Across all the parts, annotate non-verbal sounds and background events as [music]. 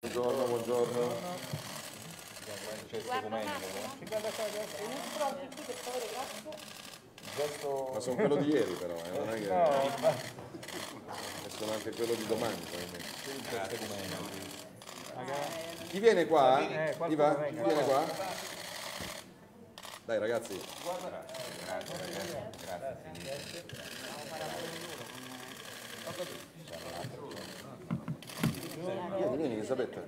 Buongiorno, buongiorno. Gesto Gesto... Ma sono quello di ieri però, eh, non è che... No, E sono anche quello di domani probabilmente. Chi viene qua? Eh, Chi viene eh, qua? Dai ragazzi. Guarda. Grazie ragazzi, grazie. Grazie. Vieni, vieni Elisabetta.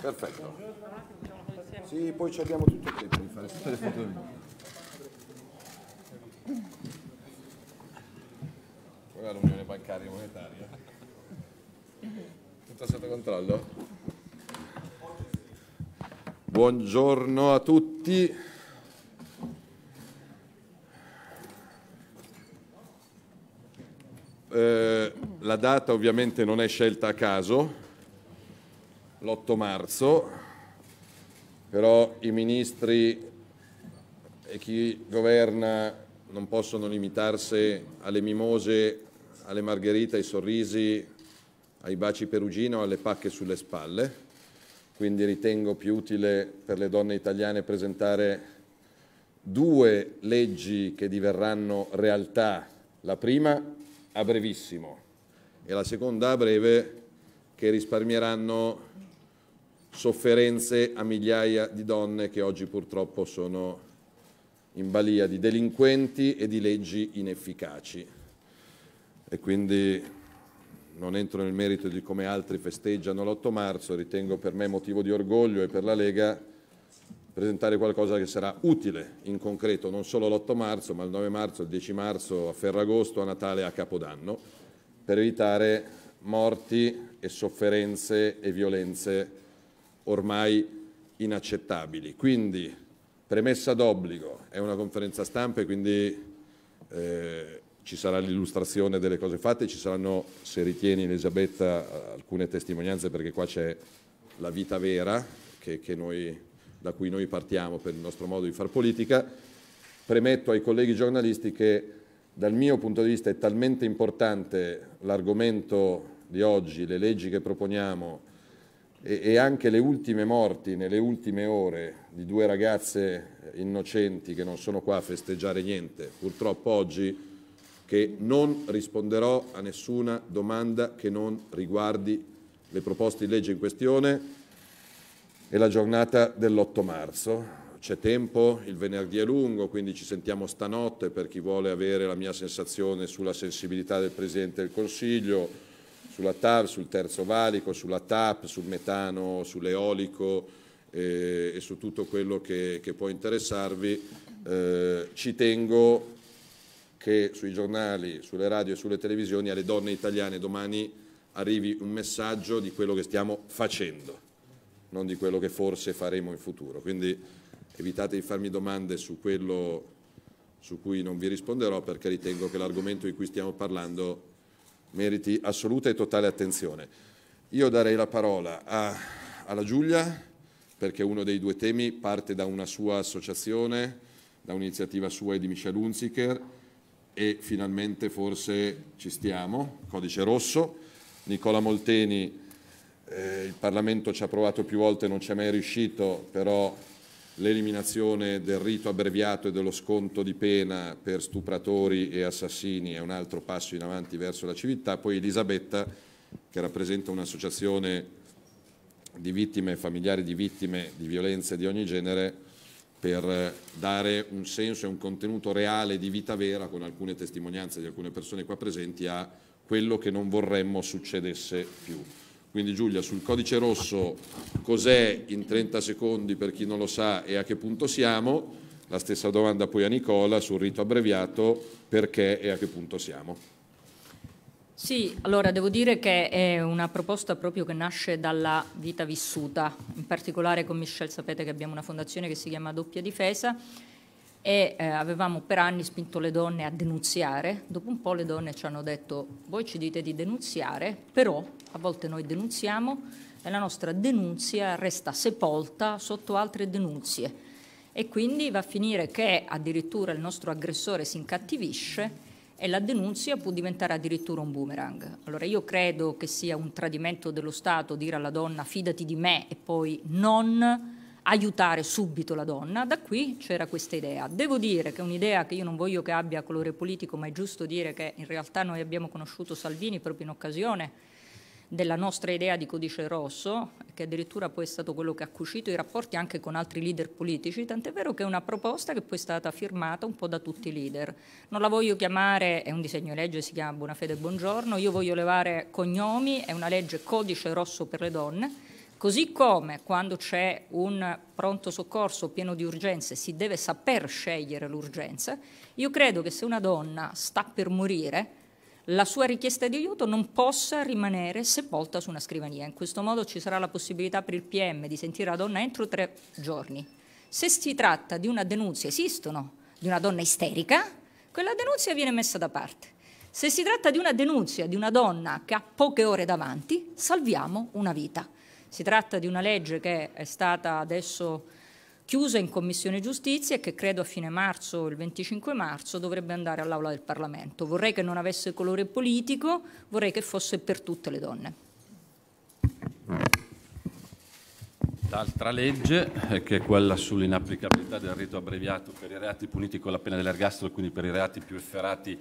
Perfetto. Sì, poi ci abbiamo tutto il tempo di fare tutte le foto del mondo. Quella è l'unione bancaria e monetaria. Tutto sotto controllo? Buongiorno a tutti. eh, la data ovviamente non è scelta a caso, l'8 marzo, però i ministri e chi governa non possono limitarsi alle mimose, alle margherite, ai sorrisi, ai baci perugino, alle pacche sulle spalle. Quindi ritengo più utile per le donne italiane presentare due leggi che diverranno realtà. La prima a brevissimo e la seconda a breve che risparmieranno sofferenze a migliaia di donne che oggi purtroppo sono in balia di delinquenti e di leggi inefficaci. E quindi non entro nel merito di come altri festeggiano l'8 marzo, ritengo per me motivo di orgoglio e per la Lega presentare qualcosa che sarà utile in concreto non solo l'8 marzo ma il 9 marzo, il 10 marzo, a Ferragosto, a Natale e a Capodanno per evitare morti e sofferenze e violenze ormai inaccettabili. Quindi premessa d'obbligo, è una conferenza stampa e quindi eh, ci sarà l'illustrazione delle cose fatte, ci saranno, se ritieni Elisabetta, alcune testimonianze perché qua c'è la vita vera che, che noi da cui noi partiamo per il nostro modo di fare politica, premetto ai colleghi giornalisti che dal mio punto di vista è talmente importante l'argomento di oggi, le leggi che proponiamo e, e, anche le ultime morti nelle ultime ore di due ragazze innocenti che non sono qua a festeggiare niente, purtroppo oggi, che non risponderò a nessuna domanda che non riguardi le proposte di legge in questione è la giornata dell'8 marzo, c'è tempo, il venerdì è lungo, quindi ci sentiamo stanotte per chi vuole avere la mia sensazione sulla sensibilità del Presidente del Consiglio, sulla TAV, sul terzo valico, sulla TAP, sul metano, sull'eolico eh, e su tutto quello che, che può interessarvi. Eh, ci tengo che sui giornali, sulle radio e sulle televisioni alle donne italiane domani arrivi un messaggio di quello che stiamo facendo non di quello che forse faremo in futuro. Quindi evitate di farmi domande su quello su cui non vi risponderò perché ritengo che l'argomento di cui stiamo parlando meriti assoluta e totale attenzione. Io darei la parola a, alla Giulia perché uno dei due temi parte da una sua associazione, da un'iniziativa sua e di Michel Hunziker e finalmente forse ci stiamo, codice rosso. Nicola Molteni eh, il Parlamento ci ha provato più volte, non ci è mai riuscito, però l'eliminazione del rito abbreviato e dello sconto di pena per stupratori e assassini è un altro passo in avanti verso la civiltà. Poi Elisabetta, che rappresenta un'associazione di vittime e familiari di vittime di violenze di ogni genere, per dare un senso e un contenuto reale di vita vera con alcune testimonianze di alcune persone qua presenti a quello che non vorremmo succedesse più. Quindi Giulia, sul codice rosso cos'è in 30 secondi per chi non lo sa e a che punto siamo? La stessa domanda poi a Nicola sul rito abbreviato, perché e a che punto siamo? Sì, allora devo dire che è una proposta proprio che nasce dalla vita vissuta, in particolare con Michelle sapete che abbiamo una fondazione che si chiama Doppia Difesa e eh, avevamo per anni spinto le donne a denunziare, dopo un po' le donne ci hanno detto voi ci dite di denunziare, però a volte noi denunziamo e la nostra denunzia resta sepolta sotto altre denunzie e quindi va a finire che addirittura il nostro aggressore si incattivisce e la denunzia può diventare addirittura un boomerang. Allora io credo che sia un tradimento dello Stato dire alla donna fidati di me e poi non aiutare subito la donna, da qui c'era questa idea. Devo dire che è un'idea che io non voglio che abbia colore politico, ma è giusto dire che in realtà noi abbiamo conosciuto Salvini proprio in occasione della nostra idea di codice rosso, che addirittura poi è stato quello che ha cucito i rapporti anche con altri leader politici, tant'è vero che è una proposta che poi è stata firmata un po' da tutti i leader. Non la voglio chiamare, è un disegno di legge, si chiama Buona Fede e Buongiorno, io voglio levare cognomi, è una legge codice rosso per le donne, Così come quando c'è un pronto soccorso pieno di urgenze si deve saper scegliere l'urgenza, io credo che se una donna sta per morire, la sua richiesta di aiuto non possa rimanere sepolta su una scrivania. In questo modo ci sarà la possibilità per il PM di sentire la donna entro tre giorni. Se si tratta di una denuncia, esistono, di una donna isterica, quella denuncia viene messa da parte. Se si tratta di una denuncia di una donna che ha poche ore davanti, salviamo una vita. Si tratta di una legge che è stata adesso chiusa in Commissione Giustizia e che credo a fine marzo, il 25 marzo, dovrebbe andare all'Aula del Parlamento. Vorrei che non avesse colore politico, vorrei che fosse per tutte le donne. L'altra legge, che è quella sull'inapplicabilità del rito abbreviato per i reati puniti con la pena dell'ergastolo, quindi per i reati più efferati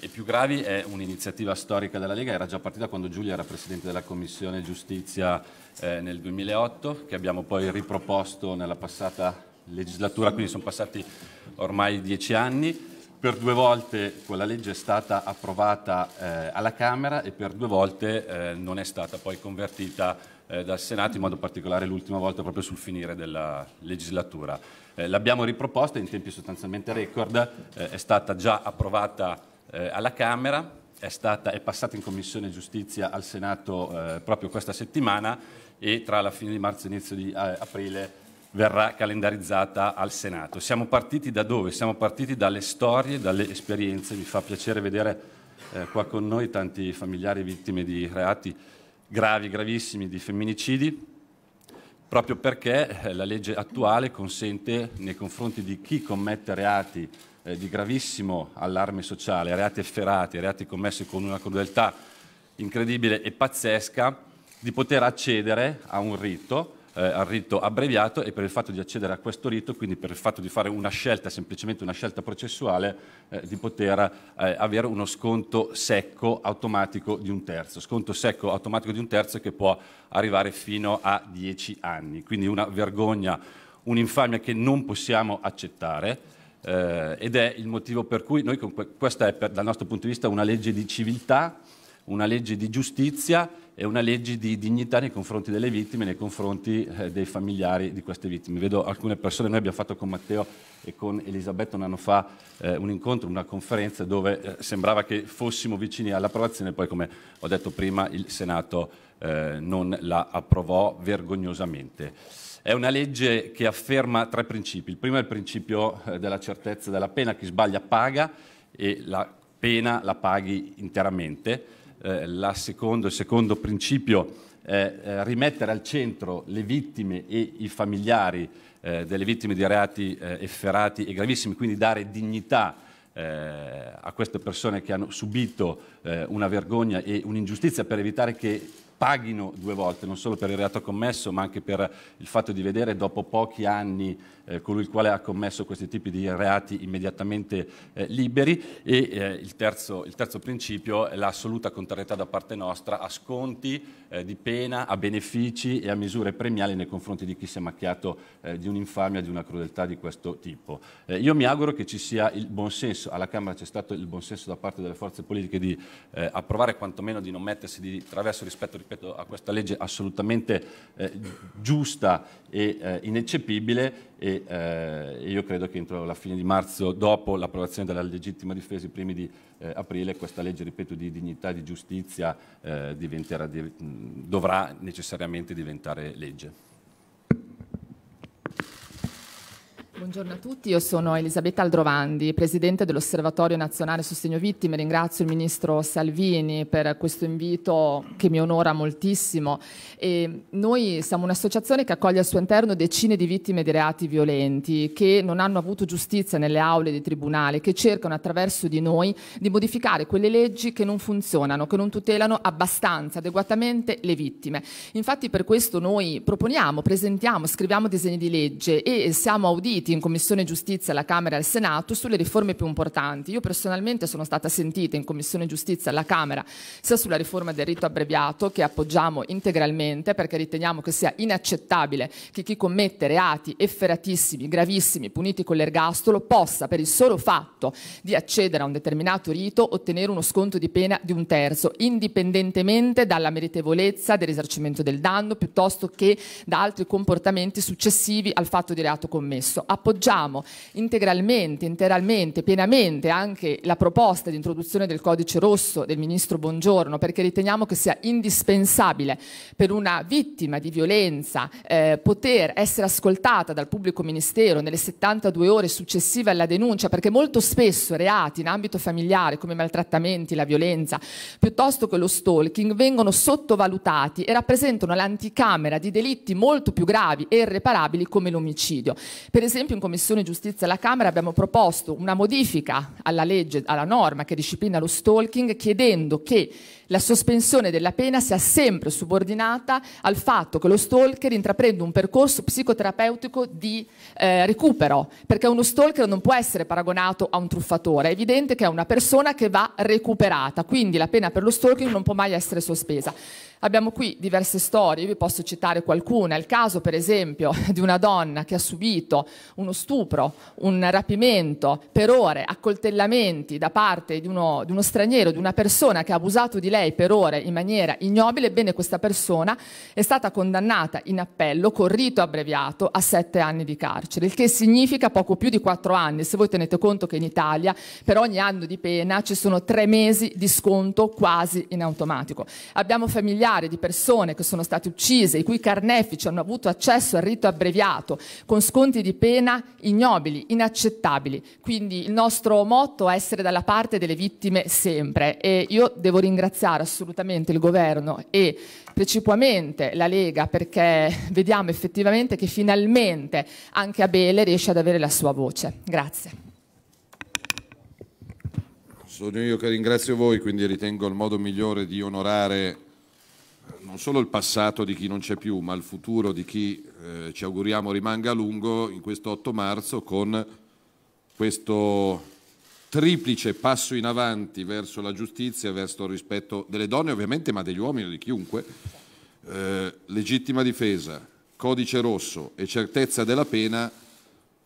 e più gravi è un'iniziativa storica della Lega, era già partita quando Giulia era Presidente della Commissione Giustizia eh, nel 2008, che abbiamo poi riproposto nella passata legislatura, quindi sono passati ormai dieci anni. Per due volte quella legge è stata approvata eh, alla Camera e per due volte eh, non è stata poi convertita eh, dal Senato, in modo particolare l'ultima volta proprio sul finire della legislatura. Eh, l'abbiamo riproposta in tempi sostanzialmente record, eh, è stata già approvata eh, alla Camera, è, stata, è, passata in Commissione Giustizia al Senato eh, proprio questa settimana e tra la fine di marzo e inizio di eh, aprile verrà calendarizzata al Senato. Siamo partiti da dove? Siamo partiti dalle storie, dalle esperienze, mi fa piacere vedere eh, qua con noi tanti familiari vittime di reati gravi, gravissimi di femminicidi, proprio perché eh, la legge attuale consente nei confronti di chi commette reati eh, di gravissimo allarme sociale, reati efferati, reati commessi con una crudeltà incredibile e pazzesca, di poter accedere a un rito, eh, al rito abbreviato e per il fatto di accedere a questo rito, quindi per il fatto di fare una scelta, semplicemente una scelta processuale, eh, di poter eh, avere uno sconto secco automatico di un terzo, sconto secco automatico di un terzo che può arrivare fino a dieci anni, quindi una vergogna, un'infamia che non possiamo accettare eh, ed è il motivo per cui noi, questa è per, dal nostro punto di vista una legge di civiltà, una legge di giustizia e una legge di dignità nei confronti delle vittime, nei confronti eh, dei familiari di queste vittime. Vedo alcune persone, noi abbiamo fatto con Matteo e con Elisabetta un anno fa eh, un incontro, una conferenza dove eh, sembrava che fossimo vicini all'approvazione, poi come ho detto prima il Senato eh, non la approvò vergognosamente. È una legge che afferma tre principi. Il primo è il principio eh, della certezza della pena, chi sbaglia paga e la pena la paghi interamente. Eh, secondo, il secondo principio è eh, rimettere al centro le vittime e i familiari eh, delle vittime di reati eh, efferati e gravissimi, quindi dare dignità eh, a queste persone che hanno subito una vergogna e un'ingiustizia per evitare che paghino due volte, non solo per il reato commesso, ma anche per il fatto di vedere dopo pochi anni eh, colui il quale ha commesso questi tipi di reati immediatamente eh, liberi. E eh, il, terzo, il, terzo, principio è l'assoluta contrarietà da parte nostra a sconti eh, di pena, a benefici e a misure premiali nei confronti di chi si è macchiato eh, di un'infamia, di una crudeltà di questo tipo. Eh, io mi auguro che ci sia il buonsenso, alla Camera c'è stato il buonsenso da parte delle forze politiche di approvare quantomeno di non mettersi di traverso rispetto rispetto a questa legge assolutamente eh, giusta e eh, ineccepibile e eh, io credo che entro la fine di marzo, dopo l'approvazione della legittima difesa, i primi di eh, aprile, questa legge, ripeto, di dignità e di giustizia eh, div dovrà necessariamente diventare legge. Buongiorno a tutti, io sono Elisabetta Aldrovandi, Presidente dell'Osservatorio Nazionale Sostegno Vittime. Ringrazio il Ministro Salvini per questo invito che mi onora moltissimo. E noi siamo un'associazione che accoglie al suo interno decine di vittime di reati violenti che non hanno avuto giustizia nelle aule di tribunale, che cercano attraverso di noi di modificare quelle leggi che non funzionano, che non tutelano abbastanza, adeguatamente le vittime. Infatti per questo noi proponiamo, presentiamo, scriviamo disegni di legge e siamo auditi sentiti in Commissione Giustizia alla Camera e al Senato sulle riforme più importanti. Io personalmente sono stata sentita in Commissione Giustizia alla Camera sia sulla riforma del rito abbreviato che appoggiamo integralmente perché riteniamo che sia inaccettabile che chi commette reati efferatissimi, gravissimi, puniti con l'ergastolo possa per il solo fatto di accedere a un determinato rito ottenere uno sconto di pena di un terzo, indipendentemente dalla meritevolezza del risarcimento del danno piuttosto che da altri comportamenti successivi al fatto di reato commesso appoggiamo integralmente, interamente, pienamente anche la proposta di introduzione del codice rosso del ministro Bongiorno perché riteniamo che sia indispensabile per una vittima di violenza eh, poter essere ascoltata dal pubblico ministero nelle 72 ore successive alla denuncia perché molto spesso reati in ambito familiare come maltrattamenti, la violenza, piuttosto che lo stalking vengono sottovalutati e rappresentano l'anticamera di delitti molto più gravi e irreparabili come l'omicidio. Per esempio esempio in Commissione Giustizia alla Camera abbiamo proposto una modifica alla legge, alla norma che disciplina lo stalking, chiedendo che la sospensione della pena sia sempre subordinata al fatto che lo stalker intraprenda un percorso psicoterapeutico di eh, recupero, perché uno stalker non può essere paragonato a un truffatore, è evidente che è una persona che va recuperata, quindi la pena per lo stalking non può mai essere sospesa. Abbiamo qui diverse storie, vi posso citare qualcuna, il caso per esempio [laughs] di una donna che ha subito uno stupro, un rapimento per ore, accoltellamenti da parte di uno, di uno straniero, di una persona che ha abusato di lei 6 per ore in maniera ignobile, ebbene questa persona è stata condannata in appello con rito abbreviato a sette anni di carcere, il che significa poco più di quattro anni. Se voi tenete conto che in Italia per ogni anno di pena ci sono tre mesi di sconto quasi in automatico. Abbiamo familiari di persone che sono state uccise, i cui carnefici hanno avuto accesso al rito abbreviato con sconti di pena ignobili, inaccettabili. Quindi il nostro motto è essere dalla parte delle vittime sempre e io devo ringraziare ringraziare assolutamente il governo e precipuamente la Lega perché vediamo effettivamente che finalmente anche Abele riesce ad avere la sua voce. Grazie. Sono io che ringrazio voi, quindi ritengo il modo migliore di onorare eh, non solo il passato di chi non c'è più, ma il futuro di chi eh, ci auguriamo rimanga a lungo in questo 8 marzo con questo triplice passo in avanti verso la giustizia, verso il rispetto delle donne ovviamente, ma degli uomini o di chiunque, eh, legittima difesa, codice rosso e certezza della pena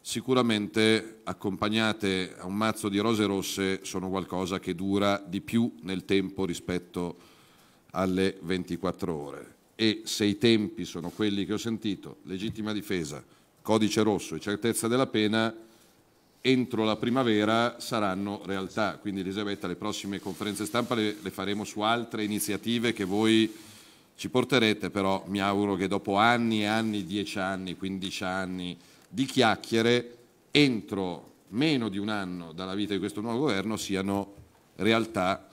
sicuramente accompagnate a un mazzo di rose rosse sono qualcosa che dura di più nel tempo rispetto alle 24 ore. E se i tempi sono quelli che ho sentito, legittima difesa, codice rosso e certezza della pena, entro la primavera saranno realtà. Quindi Elisabetta, le prossime conferenze stampa le, le, faremo su altre iniziative che voi ci porterete, però mi auguro che dopo anni e anni, 10 anni, 15 anni di chiacchiere, entro meno di un anno dalla vita di questo nuovo governo siano realtà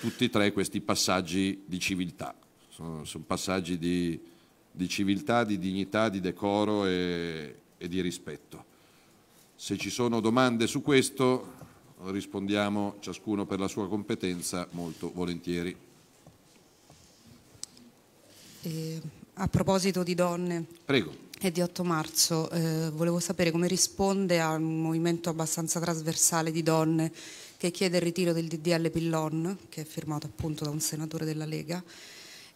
tutti e tre questi passaggi di civiltà. Sono, sono passaggi di, di, civiltà, di dignità, di decoro e, e di rispetto. Se ci sono domande su questo rispondiamo ciascuno per la sua competenza molto volentieri. Eh, a proposito di donne Prego. e di 8 marzo, eh, volevo sapere come risponde a un movimento abbastanza trasversale di donne che chiede il ritiro del DDL Pillon, che è firmato appunto da un senatore della Lega,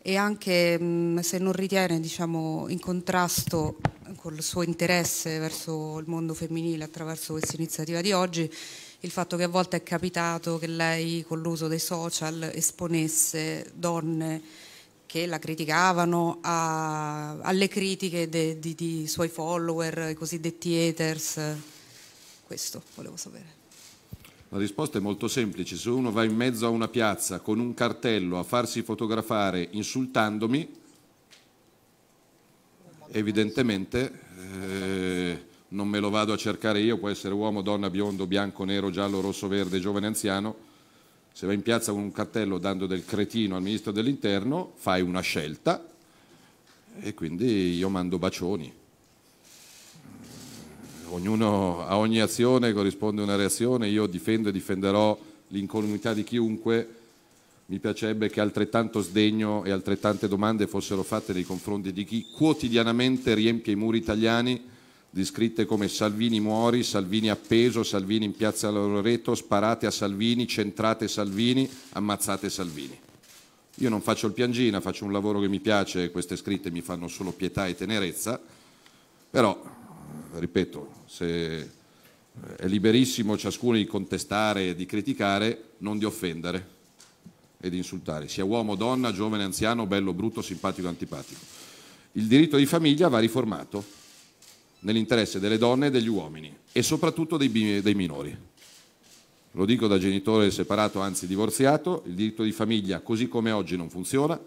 e anche mm, se non ritiene diciamo, in contrasto con il suo interesse verso il mondo femminile attraverso questa iniziativa di oggi il fatto che a volte è capitato che lei con l'uso dei social esponesse donne che la criticavano a, alle critiche dei suoi follower, i cosiddetti haters. Questo volevo sapere. La risposta è molto semplice, se uno va in mezzo a una piazza con un cartello a farsi fotografare insultandomi, evidentemente eh, non me lo vado a cercare io, può essere uomo, donna, biondo, bianco, nero, giallo, rosso, verde, giovane, anziano, se va in piazza con un cartello dando del cretino al ministro dell'interno, fai una scelta e quindi io mando bacioni ognuno, a ogni azione corrisponde una reazione, io difendo e difenderò l'incolumità di chiunque, mi piacerebbe che altrettanto sdegno e altrettante domande fossero fatte nei confronti di chi quotidianamente riempie i muri italiani di scritte come Salvini muori, Salvini appeso, Salvini in piazza Loreto, sparate a Salvini, centrate Salvini, ammazzate Salvini. Io non faccio il piangina, faccio un lavoro che mi piace, queste scritte mi fanno solo pietà e tenerezza, però ripeto, se eh, è liberissimo ciascuno di contestare e di criticare, non di offendere e di insultare, sia uomo, donna, giovane, anziano, bello, brutto, simpatico, antipatico. Il diritto di famiglia va riformato nell'interesse delle donne e degli uomini e soprattutto dei, dei minori. Lo dico da genitore separato, anzi divorziato, il diritto di famiglia così come oggi non funziona.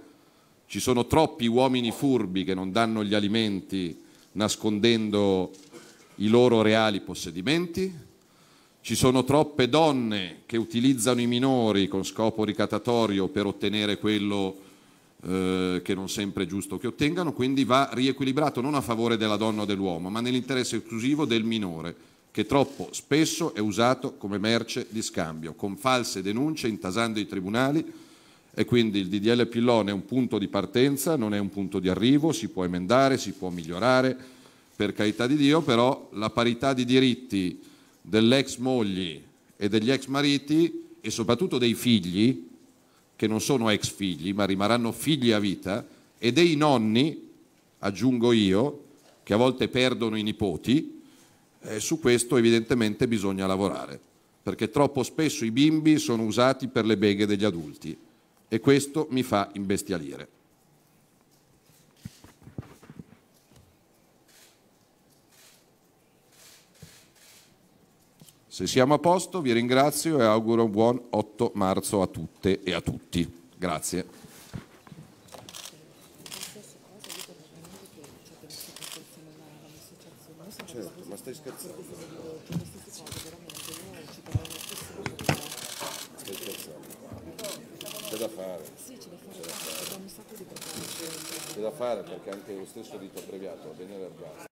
Ci sono troppi uomini furbi che non danno gli alimenti nascondendo i loro reali possedimenti, ci sono troppe donne che utilizzano i minori con scopo ricattatorio per ottenere quello eh, che non sempre è giusto che ottengano, quindi va riequilibrato non a favore della donna o dell'uomo, ma nell'interesse esclusivo del minore, che troppo spesso è usato come merce di scambio, con false denunce intasando i tribunali e quindi il DDL Pillone è un punto di partenza, non è un punto di arrivo, si può emendare, si può migliorare per carità di Dio, però la parità di diritti dell'ex mogli e degli ex mariti e soprattutto dei figli, che non sono ex figli ma rimarranno figli a vita, e dei nonni, aggiungo io, che a volte perdono i nipoti, eh, su questo evidentemente bisogna lavorare, perché troppo spesso i bimbi sono usati per le beghe degli adulti e questo mi fa imbestialire. Se siamo a posto vi ringrazio e auguro un buon 8 marzo a tutte e a tutti. Grazie. Certo, da fare perché anche lo stesso dito abbreviato, Daniele Ergazzi.